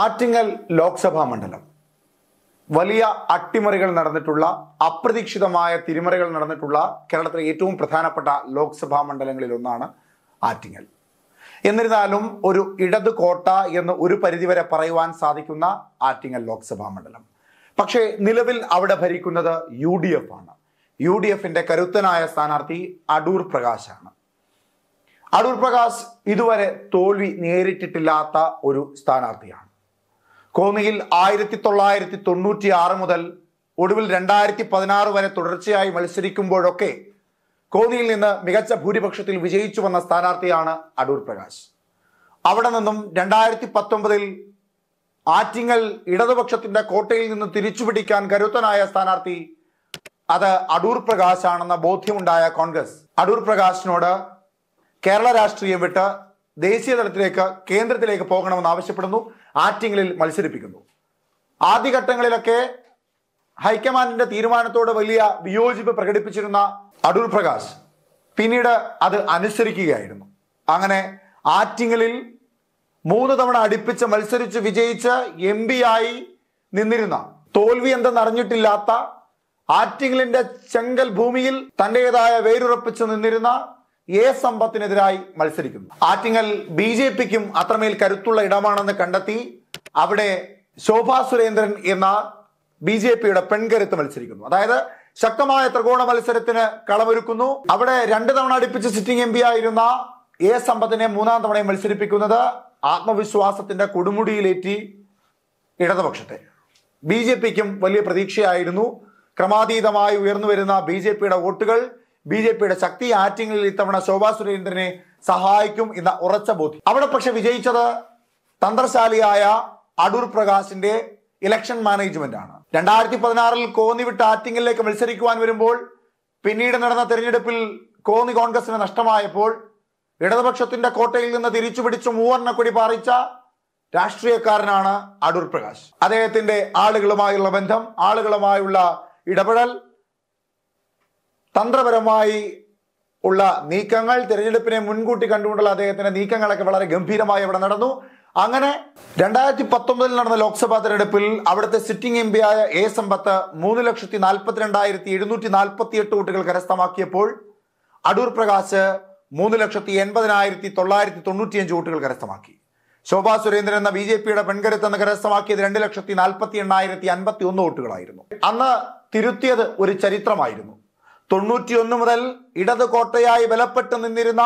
ആറ്റിങ്ങൽ ലോക്സഭാ മണ്ഡലം വലിയ അട്ടിമറികൾ നടന്നിട്ടുള്ള അപ്രതീക്ഷിതമായ തിരിമറികൾ നടന്നിട്ടുള്ള കേരളത്തിലെ ഏറ്റവും പ്രധാനപ്പെട്ട ലോക്സഭാ മണ്ഡലങ്ങളിൽ ഒന്നാണ് ആറ്റിങ്ങൽ എന്നിരുന്നാലും ഒരു ഇടത് കോട്ട എന്ന് ഒരു പരിധിവരെ പറയുവാൻ സാധിക്കുന്ന ആറ്റിങ്ങൽ ലോക്സഭാ മണ്ഡലം പക്ഷേ നിലവിൽ അവിടെ ഭരിക്കുന്നത് യു ഡി എഫ് ആണ് യു ഡി എഫിന്റെ കരുത്തനായ സ്ഥാനാർത്ഥി അടൂർ പ്രകാശാണ് അടൂർ പ്രകാശ് ഇതുവരെ തോൽവി നേരിട്ടിട്ടില്ലാത്ത ഒരു സ്ഥാനാർത്ഥിയാണ് കോന്നിയിൽ ആയിരത്തി തൊള്ളായിരത്തി തൊണ്ണൂറ്റി ആറ് മുതൽ ഒടുവിൽ രണ്ടായിരത്തി പതിനാറ് വരെ തുടർച്ചയായി മത്സരിക്കുമ്പോഴൊക്കെ കോന്നിയിൽ നിന്ന് മികച്ച ഭൂരിപക്ഷത്തിൽ വിജയിച്ചു വന്ന സ്ഥാനാർത്ഥിയാണ് അടൂർ പ്രകാശ് അവിടെ നിന്നും രണ്ടായിരത്തി പത്തൊമ്പതിൽ ആറ്റിങ്ങൽ ഇടതുപക്ഷത്തിന്റെ കോട്ടയിൽ നിന്ന് തിരിച്ചുപിടിക്കാൻ കരുത്തനായ സ്ഥാനാർത്ഥി അത് അടൂർ പ്രകാശ് ആണെന്ന ബോധ്യമുണ്ടായ കോൺഗ്രസ് അടൂർ പ്രകാശിനോട് കേരള രാഷ്ട്രീയം വിട്ട് ദേശീയ തലത്തിലേക്ക് കേന്ദ്രത്തിലേക്ക് പോകണമെന്ന് ആവശ്യപ്പെടുന്നു ആറ്റിങ്ങലിൽ മത്സരിപ്പിക്കുന്നു ആദ്യഘട്ടങ്ങളിലൊക്കെ ഹൈക്കമാൻഡിന്റെ തീരുമാനത്തോട് വലിയ വിയോജിപ്പ് പ്രകടിപ്പിച്ചിരുന്ന അടൂർ പ്രകാശ് പിന്നീട് അത് അനുസരിക്കുകയായിരുന്നു അങ്ങനെ ആറ്റിങ്ങലിൽ മൂന്ന് തവണ അടുപ്പിച്ച് മത്സരിച്ച് വിജയിച്ച് എം ആയി നിന്നിരുന്ന തോൽവി എന്തെന്നറിഞ്ഞിട്ടില്ലാത്ത ആറ്റിങ്ങലിന്റെ ചെങ്കൽ ഭൂമിയിൽ തന്റേതായ വേരുറപ്പിച്ച് നിന്നിരുന്ന എ സമ്പത്തിനെതിരായി മത്സരിക്കുന്നു ആറ്റിങ്ങൽ ബി ജെ പിക്കും അത്രമേൽ കരുത്തുള്ള ഇടമാണെന്ന് കണ്ടെത്തി അവിടെ ശോഭാ സുരേന്ദ്രൻ എന്ന ബി ജെ പിയുടെ പെൺകരുത്ത് മത്സരിക്കുന്നു അതായത് ശക്തമായ ത്രികോണ മത്സരത്തിന് കളമൊരുക്കുന്നു അവിടെ രണ്ട് തവണ അടുപ്പിച്ച് സിറ്റിംഗ് എം ആയിരുന്ന എ സമ്പത്തിനെ മൂന്നാം തവണയും മത്സരിപ്പിക്കുന്നത് ആത്മവിശ്വാസത്തിന്റെ കൊടുമുടിയിലേറ്റി ഇടതുപക്ഷത്തെ ബി ജെ പിക്കും വലിയ പ്രതീക്ഷയായിരുന്നു ക്രമാതീതമായി ഉയർന്നു വരുന്ന ബി ജെ പിയുടെ വോട്ടുകൾ ബി ജെ പിയുടെ ശക്തി ആറ്റിങ്ങളിൽ ഇത്തവണ ശോഭാ സുരേന്ദ്രനെ സഹായിക്കും എന്ന ഉറച്ച ബോധ്യം അവിടെ പക്ഷെ വിജയിച്ചത് തന്ത്രശാലിയായ അടൂർ പ്രകാശിന്റെ ഇലക്ഷൻ മാനേജ്മെന്റ് ആണ് രണ്ടായിരത്തി പതിനാറിൽ കോന്നി വിട്ട് ആറ്റിങ്ങലിലേക്ക് മത്സരിക്കുവാൻ വരുമ്പോൾ പിന്നീട് നടന്ന തെരഞ്ഞെടുപ്പിൽ കോന്നി കോൺഗ്രസിന് നഷ്ടമായപ്പോൾ ഇടതുപക്ഷത്തിന്റെ കോട്ടയിൽ നിന്ന് തിരിച്ചു പിടിച്ച് മൂവർണ്ണക്കൊടി പാറിച്ച രാഷ്ട്രീയക്കാരനാണ് അടൂർ പ്രകാശ് അദ്ദേഹത്തിന്റെ ആളുകളുമായുള്ള ബന്ധം ആളുകളുമായുള്ള ഇടപെടൽ തന്ത്രപരമായി ഉള്ള നീക്കങ്ങൾ തിരഞ്ഞെടുപ്പിനെ മുൻകൂട്ടി കണ്ടുകൊണ്ടുള്ള അദ്ദേഹത്തിന്റെ നീക്കങ്ങളൊക്കെ വളരെ ഗംഭീരമായി അവിടെ നടന്നു അങ്ങനെ രണ്ടായിരത്തി പത്തൊമ്പതിൽ നടന്ന ലോക്സഭാ തെരഞ്ഞെടുപ്പിൽ അവിടുത്തെ സിറ്റിംഗ് എം ആയ എ സമ്പത്ത് മൂന്ന് ലക്ഷത്തി നാൽപ്പത്തിരണ്ടായിരത്തി എഴുന്നൂറ്റി നാൽപ്പത്തി എട്ട് വോട്ടുകൾ കരസ്ഥമാക്കിയപ്പോൾ അടൂർ പ്രകാശ് മൂന്ന് ലക്ഷത്തി എൺപതിനായിരത്തി തൊള്ളായിരത്തി തൊണ്ണൂറ്റിയഞ്ച് വോട്ടുകൾ കരസ്ഥമാക്കി ശോഭാ സുരേന്ദ്രൻ എന്ന ബി ജെ പിയുടെ പെൺകരുത്ത് എന്ന് കരസ്ഥമാക്കിയത് രണ്ട് ലക്ഷത്തി നാൽപ്പത്തി എണ്ണായിരത്തി അൻപത്തി ഒന്ന് വോട്ടുകളായിരുന്നു അന്ന് തിരുത്തിയത് ഒരു ചരിത്രമായിരുന്നു തൊണ്ണൂറ്റിയൊന്ന് മുതൽ ഇടത് കോട്ടയായി ബലപ്പെട്ട് നിന്നിരുന്ന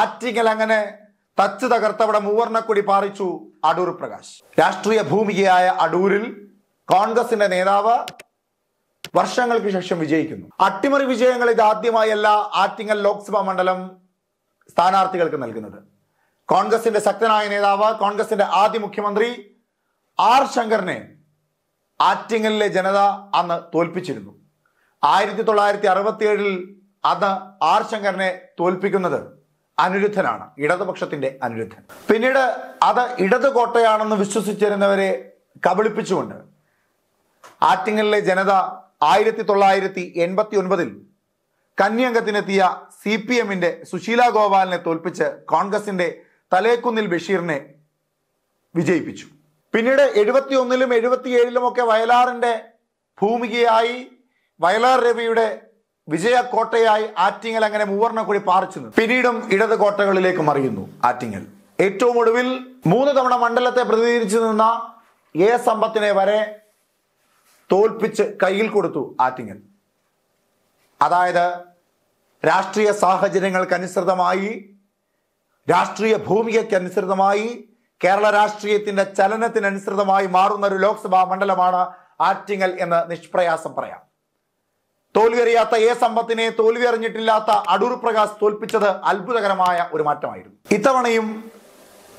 ആറ്റിങ്ങൽ അങ്ങനെ തച്ച് തകർത്തവിടെ മൂവർണക്കൊടി പാറിച്ചു അടൂർ പ്രകാശ് രാഷ്ട്രീയ ഭൂമികയായ അടൂരിൽ കോൺഗ്രസിന്റെ നേതാവ് വർഷങ്ങൾക്ക് ശേഷം വിജയിക്കുന്നു അട്ടിമറി വിജയങ്ങൾ ഇത് ആദ്യമായല്ല ആറ്റിങ്ങൽ ലോക്സഭാ മണ്ഡലം സ്ഥാനാർത്ഥികൾക്ക് നൽകുന്നത് കോൺഗ്രസിന്റെ ശക്തനായ നേതാവ് കോൺഗ്രസിന്റെ ആദ്യ മുഖ്യമന്ത്രി ആർ ശങ്കറിനെ ആറ്റിങ്ങലിലെ ജനത അന്ന് തോൽപ്പിച്ചിരുന്നു ആയിരത്തി തൊള്ളായിരത്തി ഏഴിൽ അത് ആർ ശങ്കറിനെ തോൽപ്പിക്കുന്നത് അനിരുദ്ധനാണ് ഇടതുപക്ഷത്തിന്റെ അനിരുദ്ധൻ പിന്നീട് അത് ഇടത് കോട്ടയാണെന്ന് വിശ്വസിച്ചിരുന്നവരെ കബളിപ്പിച്ചുകൊണ്ട് ആറ്റിങ്ങലിലെ ജനത ആയിരത്തി തൊള്ളായിരത്തി എൺപത്തി ഒൻപതിൽ കന്യംഗത്തിനെത്തിയ സി പി എമ്മിന്റെ സുശീല ഗോപാലിനെ തോൽപ്പിച്ച് കോൺഗ്രസിന്റെ തലേക്കുന്നിൽ ബഷീറിനെ വിജയിപ്പിച്ചു പിന്നീട് എഴുപത്തി ഒന്നിലും ഒക്കെ വയലാറിന്റെ ഭൂമികയായി വയലാർ രവിയുടെ വിജയ കോട്ടയായി ആറ്റിങ്ങൽ അങ്ങനെ മൂവർണ്ണക്കുഴി പാറിച്ചു പിന്നീടും ഇടത് കോട്ടകളിലേക്ക് മറിയുന്നു ആറ്റിങ്ങൽ ഏറ്റവും ഒടുവിൽ മൂന്ന് തവണ മണ്ഡലത്തെ പ്രതിനിധിച്ചു നിന്ന എ സമ്പത്തിനെ വരെ തോൽപ്പിച്ച് കയ്യിൽ കൊടുത്തു ആറ്റിങ്ങൽ അതായത് രാഷ്ട്രീയ സാഹചര്യങ്ങൾക്കനുസൃതമായി രാഷ്ട്രീയ ഭൂമികയ്ക്കനുസൃതമായി കേരള രാഷ്ട്രീയത്തിന്റെ ചലനത്തിനനുസൃതമായി മാറുന്ന ഒരു ലോക്സഭാ മണ്ഡലമാണ് ആറ്റിങ്ങൽ എന്ന് നിഷ്പ്രയാസം പറയാം അറിയാത്ത എ സമ്പത്തിനെ തോൽവി അറിഞ്ഞിട്ടില്ലാത്ത അടൂർ പ്രകാശ് തോൽപ്പിച്ചത് അത്ഭുതകരമായ ഒരു മാറ്റമായിരുന്നു ഇത്തവണയും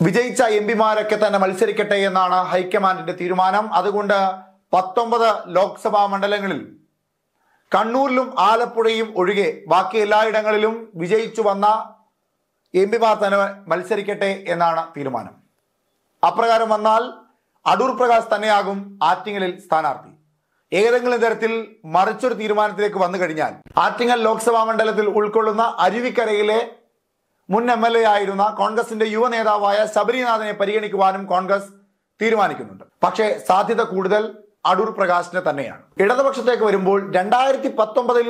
വിജയിച്ച എം പിമാരൊക്കെ തന്നെ മത്സരിക്കട്ടെ എന്നാണ് ഹൈക്കമാൻഡിന്റെ തീരുമാനം അതുകൊണ്ട് പത്തൊമ്പത് ലോക്സഭാ മണ്ഡലങ്ങളിൽ കണ്ണൂരിലും ആലപ്പുഴയും ഒഴികെ ബാക്കി എല്ലായിടങ്ങളിലും വിജയിച്ചു വന്ന എം പിമാർ തന്നെ മത്സരിക്കട്ടെ എന്നാണ് തീരുമാനം അപ്രകാരം വന്നാൽ അടൂർ പ്രകാശ് തന്നെയാകും ആറ്റിങ്ങലിൽ സ്ഥാനാർത്ഥി ഏതെങ്കിലും തരത്തിൽ മറിച്ചൊരു തീരുമാനത്തിലേക്ക് വന്നു കഴിഞ്ഞാൽ ആറ്റിങ്ങൽ ലോക്സഭാ മണ്ഡലത്തിൽ ഉൾക്കൊള്ളുന്ന അരുവിക്കരയിലെ മുൻ എം എൽ എ ആയിരുന്ന കോൺഗ്രസിന്റെ യുവ നേതാവായ ശബരിനാഥനെ പരിഗണിക്കുവാനും കോൺഗ്രസ് തീരുമാനിക്കുന്നുണ്ട് പക്ഷേ സാധ്യത കൂടുതൽ അടൂർ പ്രകാശിന് തന്നെയാണ് ഇടതുപക്ഷത്തേക്ക് വരുമ്പോൾ രണ്ടായിരത്തി പത്തൊമ്പതിൽ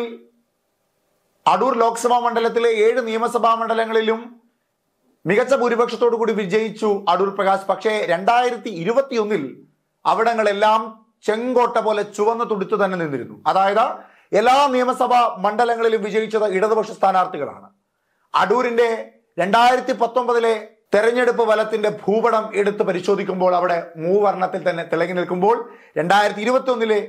അടൂർ ലോക്സഭാ മണ്ഡലത്തിലെ ഏഴ് നിയമസഭാ മണ്ഡലങ്ങളിലും മികച്ച ഭൂരിപക്ഷത്തോടു കൂടി വിജയിച്ചു അടൂർ പ്രകാശ് പക്ഷേ രണ്ടായിരത്തി ഇരുപത്തിയൊന്നിൽ അവിടങ്ങളെല്ലാം ചെങ്കോട്ട പോലെ ചുവന്ന തുടുത്ത് തന്നെ നിന്നിരുന്നു അതായത് എല്ലാ നിയമസഭാ മണ്ഡലങ്ങളിലും വിജയിച്ചത് ഇടതുപക്ഷ സ്ഥാനാർത്ഥികളാണ് അടൂരിന്റെ രണ്ടായിരത്തി പത്തൊമ്പതിലെ തെരഞ്ഞെടുപ്പ് ഫലത്തിന്റെ ഭൂപടം എടുത്ത് പരിശോധിക്കുമ്പോൾ അവിടെ മൂവർണ്ണത്തിൽ തന്നെ തിളങ്ങി നിൽക്കുമ്പോൾ രണ്ടായിരത്തി ഇരുപത്തി ഒന്നിലെ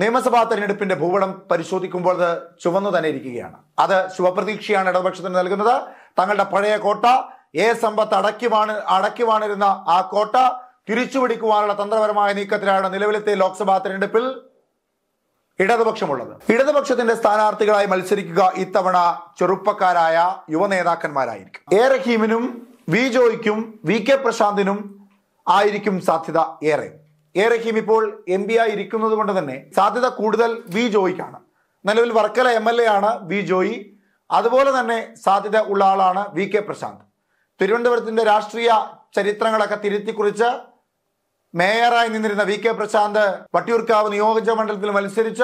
നിയമസഭാ തെരഞ്ഞെടുപ്പിന്റെ ഭൂപടം പരിശോധിക്കുമ്പോൾ അത് ചുവന്നു തന്നെ ഇരിക്കുകയാണ് അത് ശുഭപ്രതീക്ഷയാണ് ഇടതുപക്ഷത്തിന് നൽകുന്നത് തങ്ങളുടെ പഴയ കോട്ട എ സമ്പത്ത് അടക്കി വാണ് അടക്കി വാണിരുന്ന ആ കോട്ട തിരിച്ചുപിടിക്കുവാനുള്ള തന്ത്രപരമായ നീക്കത്തിലാണ് നിലവിലത്തെ ലോക്സഭാ തെരഞ്ഞെടുപ്പിൽ ഇടതുപക്ഷമുള്ളത് ഇടതുപക്ഷത്തിന്റെ സ്ഥാനാർത്ഥികളായി മത്സരിക്കുക ഇത്തവണ ചെറുപ്പക്കാരായ യുവ നേതാക്കന്മാരായിരിക്കും എ റഹീമിനും വി ജോയ്ക്കും വി കെ പ്രശാന്തിനും ആയിരിക്കും സാധ്യത ഏറെ എ റഹീം ഇപ്പോൾ എം പി ആയി ഇരിക്കുന്നത് കൊണ്ട് തന്നെ സാധ്യത കൂടുതൽ വി ജോയിക്കാണ് നിലവിൽ വർക്കല എം എൽ എ ആണ് വി ജോയി അതുപോലെ തന്നെ സാധ്യത ഉള്ള ആളാണ് വി കെ പ്രശാന്ത് തിരുവനന്തപുരത്തിന്റെ രാഷ്ട്രീയ ചരിത്രങ്ങളൊക്കെ തിരുത്തിക്കുറിച്ച് മേയറായി നിന്നിരുന്ന വി കെ പ്രശാന്ത് വട്ടിയൂർക്കാവ് നിയോജക മണ്ഡലത്തിൽ മത്സരിച്ച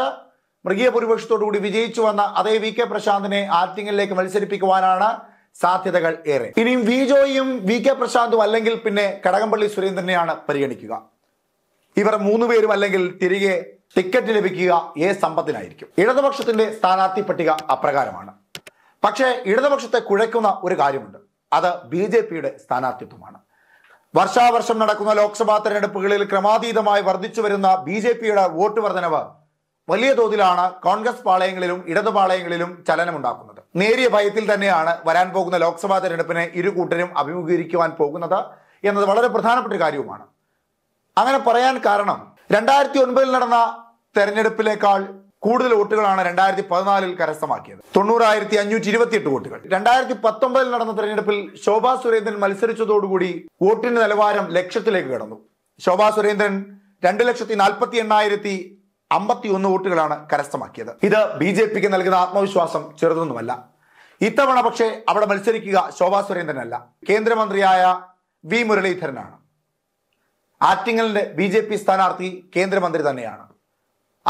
മൃഗീയ ഭൂരിപക്ഷത്തോടുകൂടി വിജയിച്ചു വന്ന അതേ വി കെ പ്രശാന്തിനെ ആറ്റിങ്ങലിലേക്ക് മത്സരിപ്പിക്കുവാനാണ് സാധ്യതകൾ ഏറെ ഇനിയും വി ജോയിയും വി കെ പ്രശാന്തും അല്ലെങ്കിൽ പിന്നെ കടകംപള്ളി സുരേന്ദ്രനെയാണ് പരിഗണിക്കുക ഇവർ മൂന്നുപേരും അല്ലെങ്കിൽ തിരികെ ടിക്കറ്റ് ലഭിക്കുക ഏ സമ്പത്തിനായിരിക്കും ഇടതുപക്ഷത്തിന്റെ സ്ഥാനാർത്ഥി പട്ടിക അപ്രകാരമാണ് പക്ഷേ ഇടതുപക്ഷത്തെ കുഴയ്ക്കുന്ന ഒരു കാര്യമുണ്ട് അത് ബി ജെ പിയുടെ സ്ഥാനാർത്ഥിത്വമാണ് വർഷാവർഷം നടക്കുന്ന ലോക്സഭാ തെരഞ്ഞെടുപ്പുകളിൽ ക്രമാതീതമായി വർദ്ധിച്ചു വരുന്ന ബി ജെ പിയുടെ വോട്ട് വർധനവ് വലിയ തോതിലാണ് കോൺഗ്രസ് പാളയങ്ങളിലും ഇടതുപാളയങ്ങളിലും ചലനമുണ്ടാക്കുന്നത് നേരിയ ഭയത്തിൽ തന്നെയാണ് വരാൻ പോകുന്ന ലോക്സഭാ തെരഞ്ഞെടുപ്പിനെ ഇരു കൂട്ടരും അഭിമുഖീകരിക്കുവാൻ പോകുന്നത് എന്നത് വളരെ പ്രധാനപ്പെട്ട കാര്യവുമാണ് അങ്ങനെ പറയാൻ കാരണം രണ്ടായിരത്തി ഒൻപതിൽ നടന്ന തെരഞ്ഞെടുപ്പിലേക്കാൾ കൂടുതൽ വോട്ടുകളാണ് രണ്ടായിരത്തി പതിനാലിൽ കരസ്ഥമാക്കിയത് തൊണ്ണൂറായിരത്തി അഞ്ഞൂറ്റി ഇരുപത്തിയെട്ട് വോട്ടുകൾ രണ്ടായിരത്തി പത്തൊമ്പതിൽ നടന്ന തെരഞ്ഞെടുപ്പിൽ ശോഭാ സുരേന്ദ്രൻ മത്സരിച്ചതോടുകൂടി വോട്ടിന്റെ നിലവാരം ലക്ഷത്തിലേക്ക് കടന്നു ശോഭാ സുരേന്ദ്രൻ രണ്ട് ലക്ഷത്തി നാൽപ്പത്തി എണ്ണായിരത്തി അമ്പത്തി ഒന്ന് വോട്ടുകളാണ് കരസ്ഥമാക്കിയത് ഇത് ബി ജെ പിക്ക് നൽകുന്ന ആത്മവിശ്വാസം ചെറുതൊന്നുമല്ല ഇത്തവണ പക്ഷേ അവിടെ മത്സരിക്കുക ശോഭാ സുരേന്ദ്രനല്ല കേന്ദ്രമന്ത്രിയായ വി മുരളീധരനാണ് ആറ്റിങ്ങലിന്റെ ബി ജെ പി സ്ഥാനാർത്ഥി കേന്ദ്രമന്ത്രി തന്നെയാണ്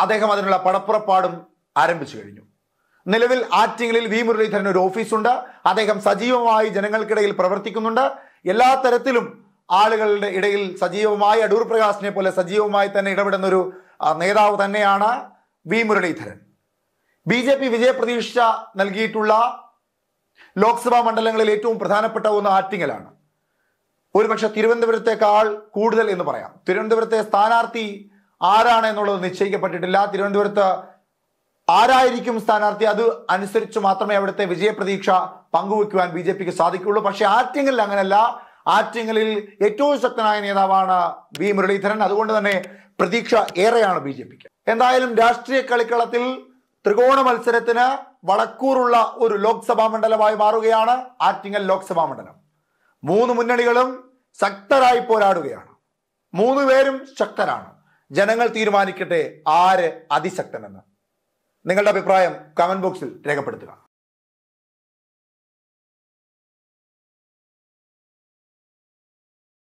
അദ്ദേഹം അതിനുള്ള പടപ്പുറപ്പാടും ആരംഭിച്ചു കഴിഞ്ഞു നിലവിൽ ആറ്റിങ്ങലിൽ വി മുരളീധരൻ ഒരു ഓഫീസുണ്ട് അദ്ദേഹം സജീവമായി ജനങ്ങൾക്കിടയിൽ പ്രവർത്തിക്കുന്നുണ്ട് എല്ലാ തരത്തിലും ആളുകളുടെ ഇടയിൽ സജീവമായി അടൂർ പ്രകാശിനെ പോലെ സജീവമായി തന്നെ ഇടപെടുന്ന ഒരു നേതാവ് തന്നെയാണ് V Muraleedharan B J P വിജയപ്രതീക്ഷ നൽകിയിട്ടുള്ള ലോക്സഭാ മണ്ഡലങ്ങളിൽ ഏറ്റവും പ്രധാനപ്പെട്ട ഒന്ന് ആറ്റിങ്ങലാണ് ഒരുപക്ഷെ തിരുവനന്തപുരത്തേക്കാൾ കൂടുതൽ എന്ന് പറയാം തിരുവനന്തപുരത്തെ സ്ഥാനാർത്ഥി ആരാണ് എന്നുള്ളത് നിശ്ചയിക്കപ്പെട്ടിട്ടില്ല തിരുവനന്തപുരത്ത് ആരായിരിക്കും സ്ഥാനാർത്ഥി അത് അനുസരിച്ച് മാത്രമേ അവിടുത്തെ വിജയപ്രതീക്ഷ പങ്കുവെക്കുവാൻ ബി ജെ പിക്ക് സാധിക്കുകയുള്ളൂ പക്ഷേ ആറ്റിങ്ങലിൽ അങ്ങനെയല്ല ആറ്റിങ്ങലിൽ ഏറ്റവും ശക്തനായ നേതാവാണ് വി മുരളീധരൻ അതുകൊണ്ട് തന്നെ പ്രതീക്ഷ ഏറെയാണ് ബി ജെ പിക്ക് എന്തായാലും രാഷ്ട്രീയ കളിക്കളത്തിൽ ത്രികോണ മത്സരത്തിന് വളക്കൂറുള്ള ഒരു ലോക്സഭാ മണ്ഡലമായി മാറുകയാണ് ആറ്റിങ്ങൽ ലോക്സഭാ മണ്ഡലം മൂന്ന് മുന്നണികളും ശക്തരായി പോരാടുകയാണ് മൂന്ന് പേരും ശക്തരാണ് ജനങ്ങൾ തീരുമാനിക്കട്ടെ ആര് അതിശക്തനെന്ന് നിങ്ങളുടെ അഭിപ്രായം കമന്റ് ബോക്സിൽ രേഖപ്പെടുത്തുക